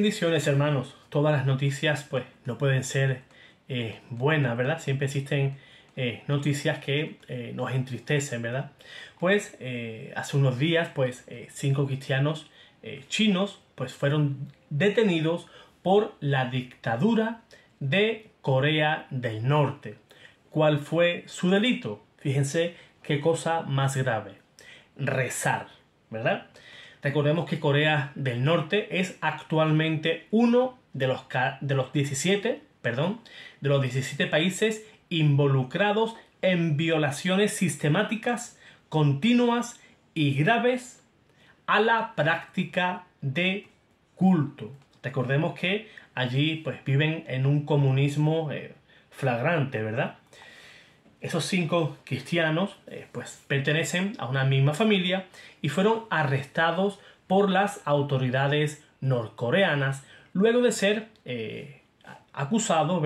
Bendiciones hermanos, todas las noticias pues no pueden ser eh, buenas, ¿verdad? Siempre existen eh, noticias que eh, nos entristecen, ¿verdad? Pues hace unos días pues cinco cristianos chinos pues fueron detenidos por la dictadura de Corea del Norte. ¿Cuál fue su delito? Fíjense qué cosa más grave. Rezar, ¿verdad? Recordemos que Corea del Norte es actualmente uno de los, de los 17, perdón, de los 17 países involucrados en violaciones sistemáticas, continuas y graves a la práctica de culto. Recordemos que allí pues viven en un comunismo eh, flagrante, ¿verdad? Esos cinco cristianos eh, pues pertenecen a una misma familia y fueron arrestados por las autoridades norcoreanas luego de ser eh, acusados,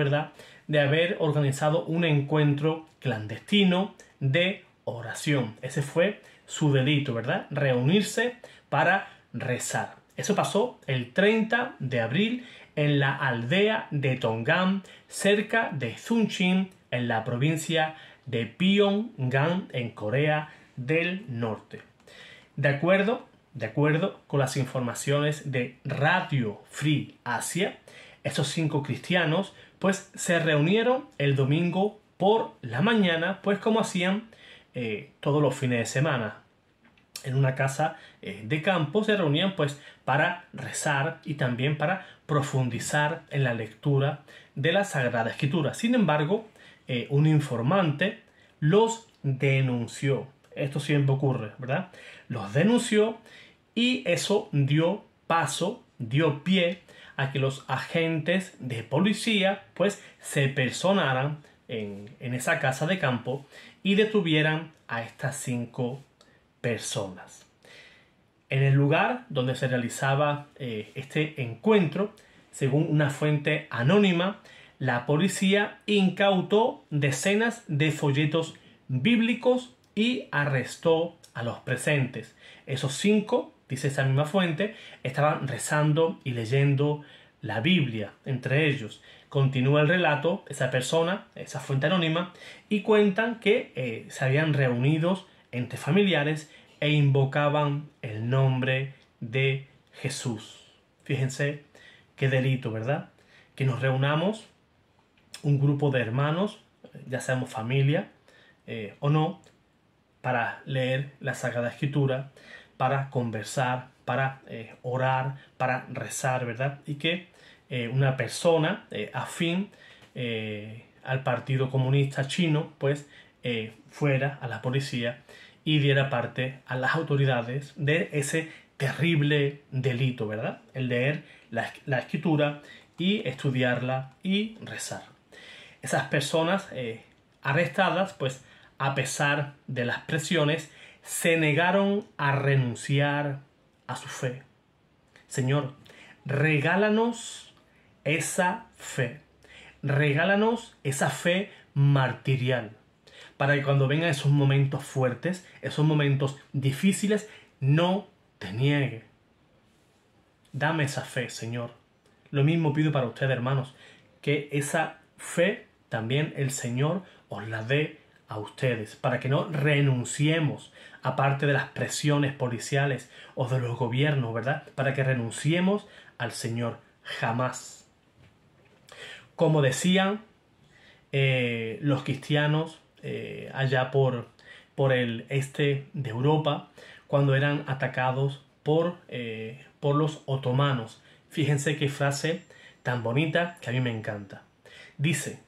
de haber organizado un encuentro clandestino de oración. Ese fue su delito, ¿verdad? Reunirse para rezar. Eso pasó el 30 de abril en la aldea de Tongam, cerca de Sunchin, en la provincia de Pyongyang en Corea del Norte. De acuerdo, de acuerdo con las informaciones de Radio Free Asia, estos cinco cristianos pues se reunieron el domingo por la mañana, pues como hacían eh, todos los fines de semana, en una casa eh, de campo se reunían pues para rezar y también para profundizar en la lectura de la Sagrada Escritura. Sin embargo, eh, un informante los denunció. Esto siempre ocurre, ¿verdad? Los denunció y eso dio paso, dio pie a que los agentes de policía pues se personaran en, en esa casa de campo y detuvieran a estas cinco personas personas. En el lugar donde se realizaba eh, este encuentro, según una fuente anónima, la policía incautó decenas de folletos bíblicos y arrestó a los presentes. Esos cinco, dice esa misma fuente, estaban rezando y leyendo la Biblia entre ellos. Continúa el relato, esa persona, esa fuente anónima, y cuentan que eh, se habían reunido entre familiares e invocaban el nombre de Jesús. Fíjense qué delito, ¿verdad? Que nos reunamos, un grupo de hermanos, ya seamos familia eh, o no, para leer la Sagrada Escritura, para conversar, para eh, orar, para rezar, ¿verdad? Y que eh, una persona afín al Partido Comunista Chino, pues, fuera a la policía y diera parte a las autoridades de ese terrible delito, ¿verdad? El leer la, escritura y estudiarla y rezar. Esas personas eh, arrestadas, pues a pesar de las presiones, se negaron a renunciar a su fe. Señor, regálanos esa fe. Regálanos esa fe martirial para que cuando vengan esos momentos fuertes, esos momentos difíciles, no te niegue. Dame esa fe, Señor. Lo mismo pido para ustedes, hermanos, que esa fe también el Señor os la dé a ustedes, para que no renunciemos, aparte de las presiones policiales o de los gobiernos, ¿verdad? Para que renunciemos al Señor jamás. Como decían eh, los cristianos eh, allá por, por el este de Europa cuando eran atacados por, eh, por los otomanos. Fíjense qué frase tan bonita que a mí me encanta. Dice,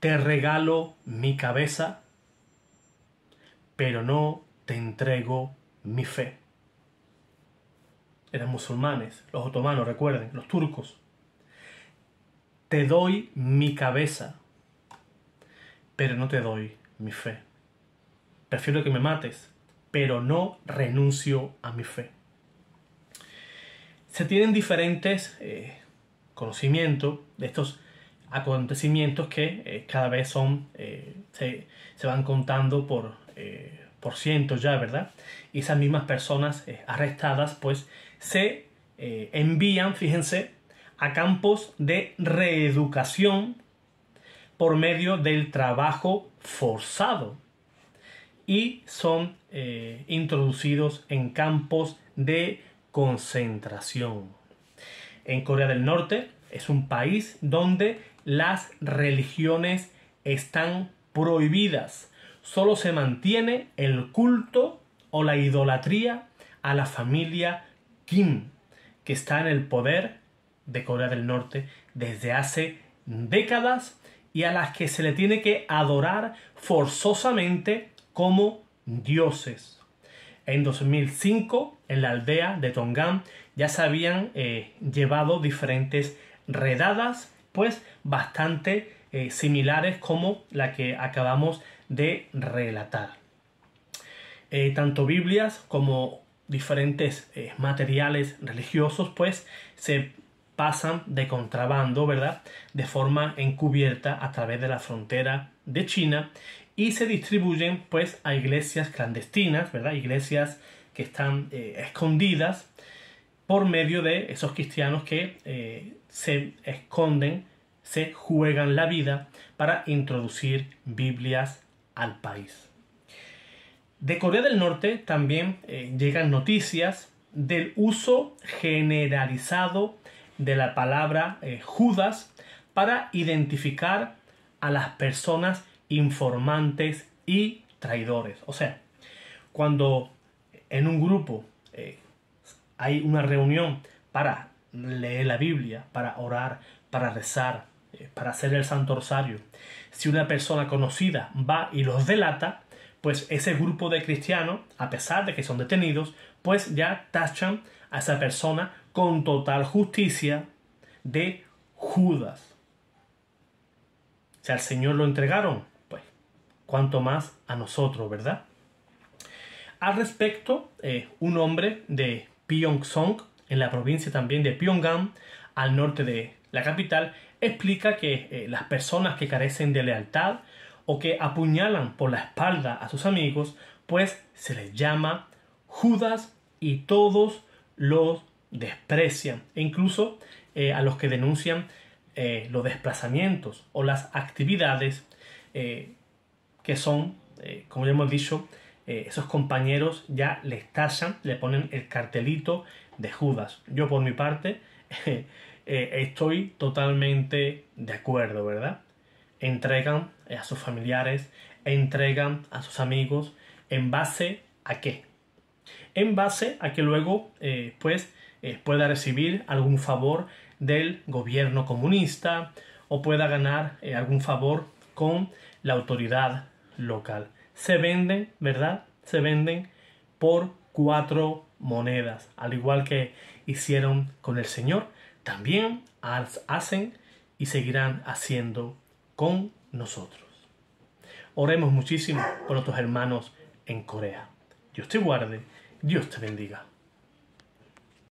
te regalo mi cabeza, pero no te entrego mi fe. Eran musulmanes, los otomanos, recuerden, los turcos. Te doy mi cabeza, pero no te doy mi fe. Prefiero que me mates, pero no renuncio a mi fe. Se tienen diferentes eh, conocimientos de estos acontecimientos que eh, cada vez son, eh, se, van contando por, por cientos ya, ¿verdad? Y esas mismas personas arrestadas pues se envían, fíjense, a campos de reeducación por medio del trabajo forzado y son eh, introducidos en campos de concentración. En Corea del Norte es un país donde las religiones están prohibidas. Solo se mantiene el culto o la idolatría a la familia Kim, que está en el poder de Corea del Norte desde hace décadas y a las que se le tiene que adorar forzosamente como dioses. En 2005, en la aldea de Tongán, ya se habían eh, llevado diferentes redadas, pues bastante eh, similares como la que acabamos de relatar. Eh, tanto Biblias como diferentes materiales religiosos, pues se pasan de contrabando, ¿verdad? De forma encubierta a través de la frontera de China y se distribuyen pues a iglesias clandestinas, ¿verdad? Iglesias que están eh, escondidas por medio de esos cristianos que eh, se esconden, se juegan la vida para introducir Biblias al país. De Corea del Norte también eh, llegan noticias del uso generalizado de la palabra eh, Judas para identificar a las personas informantes y traidores. O sea, cuando en un grupo eh, hay una reunión para leer la Biblia, para orar, para rezar, eh, para hacer el santo rosario, si una persona conocida va y los delata, pues ese grupo de cristianos, a pesar de que son detenidos, pues ya tachan a esa persona con total justicia de Judas. Si al Señor lo entregaron, pues cuanto más a nosotros, ¿verdad? Al respecto, eh, un hombre de Pyongyang, en la provincia también de Pyongyang, al norte de la capital, explica que eh, las personas que carecen de lealtad o que apuñalan por la espalda a sus amigos, pues se les llama Judas y todos los desprecian e incluso eh, a los que denuncian eh, los desplazamientos o las actividades eh, que son, como ya hemos dicho, esos compañeros ya les tasan, le ponen el cartelito de Judas. Yo por mi parte estoy totalmente de acuerdo, ¿verdad? Entregan a sus familiares, entregan a sus amigos, ¿en base a qué? en base a que luego eh, pues, eh, pueda recibir algún favor del gobierno comunista o pueda ganar eh, algún favor con la autoridad local. Se venden, ¿verdad? Se venden por cuatro monedas, al igual que hicieron con el Señor, también hacen y seguirán haciendo con nosotros. Oremos muchísimo por nuestros hermanos en Corea. Dios te guarde Dios te bendiga.